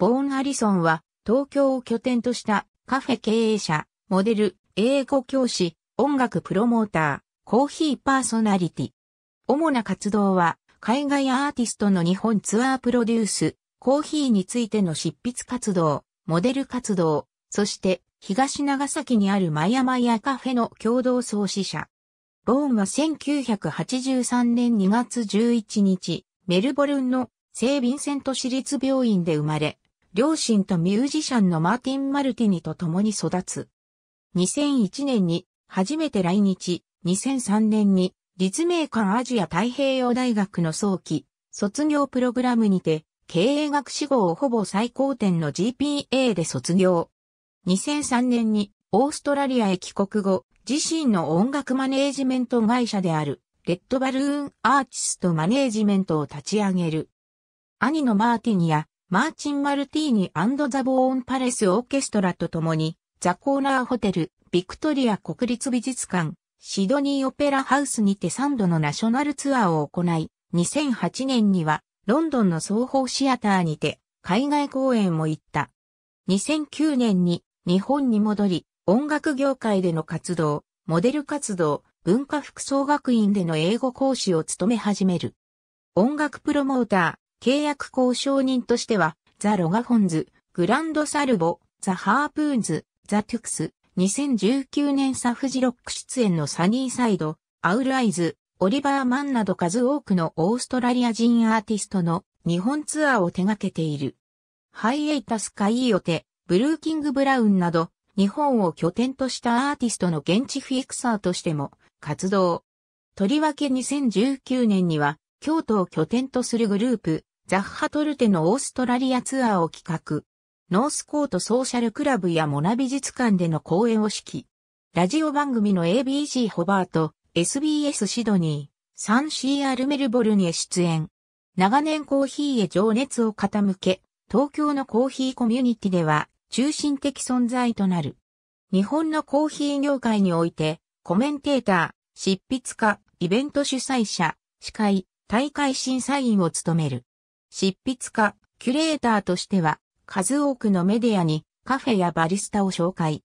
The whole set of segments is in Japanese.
ボーン・アリソンは東京を拠点としたカフェ経営者、モデル、英語教師、音楽プロモーター、コーヒーパーソナリティ。主な活動は海外アーティストの日本ツアープロデュース、コーヒーについての執筆活動、モデル活動、そして東長崎にあるマヤマヤカフェの共同創始者。ボーンは1983年2月11日、メルボルンの聖ヴィンセント市立病院で生まれ、両親とミュージシャンのマーティン・マルティニと共に育つ。2001年に初めて来日、2003年に立命館アジア太平洋大学の早期卒業プログラムにて経営学士号をほぼ最高点の GPA で卒業。2003年にオーストラリアへ帰国後、自身の音楽マネージメント会社であるレッドバルーンアーティストマネージメントを立ち上げる。兄のマーティニやマーチン・マルティーニザ・ボーン・パレス・オーケストラと共に、ザ・コーナー・ホテル、ビクトリア国立美術館、シドニー・オペラ・ハウスにて3度のナショナルツアーを行い、2008年には、ロンドンの双方シアターにて、海外公演も行った。2009年に、日本に戻り、音楽業界での活動、モデル活動、文化服装学院での英語講師を務め始める。音楽プロモーター、契約交渉人としては、ザ・ロガホンズ、グランドサルボ、ザ・ハープーンズ、ザ・トゥクス、2019年サフジロック出演のサニーサイド、アウルアイズ、オリバーマンなど数多くのオーストラリア人アーティストの日本ツアーを手掛けている。ハイエイタス・カイオテ、ブルーキング・ブラウンなど、日本を拠点としたアーティストの現地フィクサーとしても活動。とりわけ2019年には、京都を拠点とするグループ、ザッハトルテのオーストラリアツアーを企画。ノースコートソーシャルクラブやモナ美術館での講演を指揮。ラジオ番組の ABC ホバート、SBS シドニー、3CR メルボルンへ出演。長年コーヒーへ情熱を傾け、東京のコーヒーコミュニティでは中心的存在となる。日本のコーヒー業界において、コメンテーター、執筆家、イベント主催者、司会、大会審査員を務める。執筆家、キュレーターとしては、数多くのメディアにカフェやバリスタを紹介。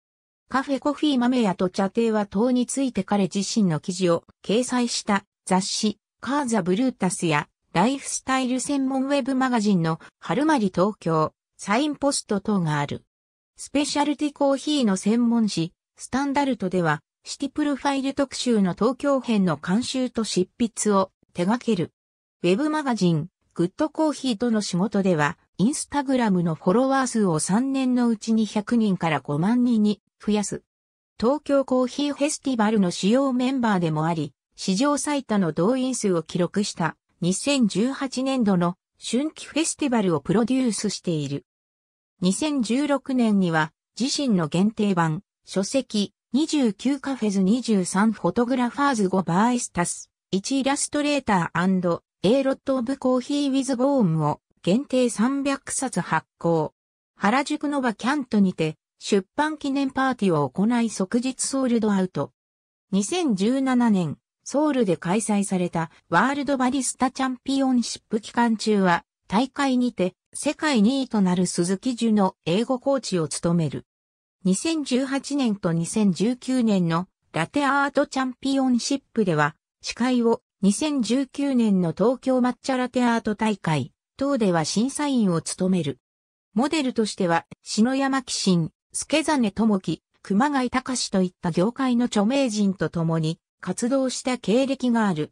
カフェコフィー豆屋と茶亭は等について彼自身の記事を掲載した雑誌カーザ・ブルータスやライフスタイル専門ウェブマガジンの春まり東京、サインポスト等がある。スペシャルティコーヒーの専門誌スタンダルトではシティプロファイル特集の東京編の監修と執筆を手掛ける。ウェブマガジングッドコーヒーとの仕事では、インスタグラムのフォロワー数を3年のうちに100人から5万人に増やす。東京コーヒーフェスティバルの主要メンバーでもあり、史上最多の動員数を記録した2018年度の春季フェスティバルをプロデュースしている。2016年には自身の限定版、書籍、29カフェズ23フォトグラファーズ5バーイスタス、1イラストレーター A ロットオブコーヒーウィズボームを限定300冊発行。原宿のバキャントにて出版記念パーティーを行い即日ソールドアウト。2017年、ソウルで開催されたワールドバリスタチャンピオンシップ期間中は大会にて世界2位となる鈴木樹の英語コーチを務める。2018年と2019年のラテアートチャンピオンシップでは司会を2019年の東京抹茶ラテアート大会、等では審査員を務める。モデルとしては、篠山紀信、助真智樹、熊谷隆といった業界の著名人と共に活動した経歴がある。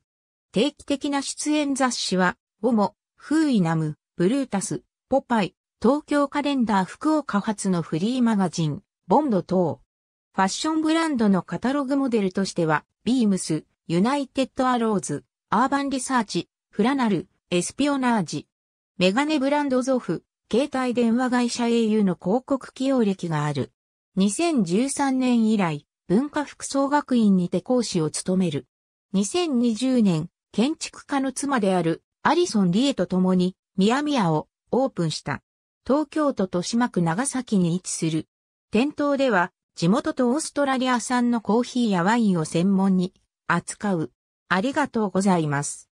定期的な出演雑誌は、オモ、フーイナム、ブルータス、ポパイ、東京カレンダー福岡発のフリーマガジン、ボンド等。ファッションブランドのカタログモデルとしては、ビームス、ユナイテッドアローズ、アーバンリサーチ、フラナル、エスピオナージ。メガネブランドゾフ、携帯電話会社 au の広告起用歴がある。2013年以来、文化服装学院にて講師を務める。2020年、建築家の妻であるアリソン・リエと共に、ミヤミヤをオープンした。東京都豊島区長崎に位置する。店頭では、地元とオーストラリア産のコーヒーやワインを専門に扱う。ありがとうございます。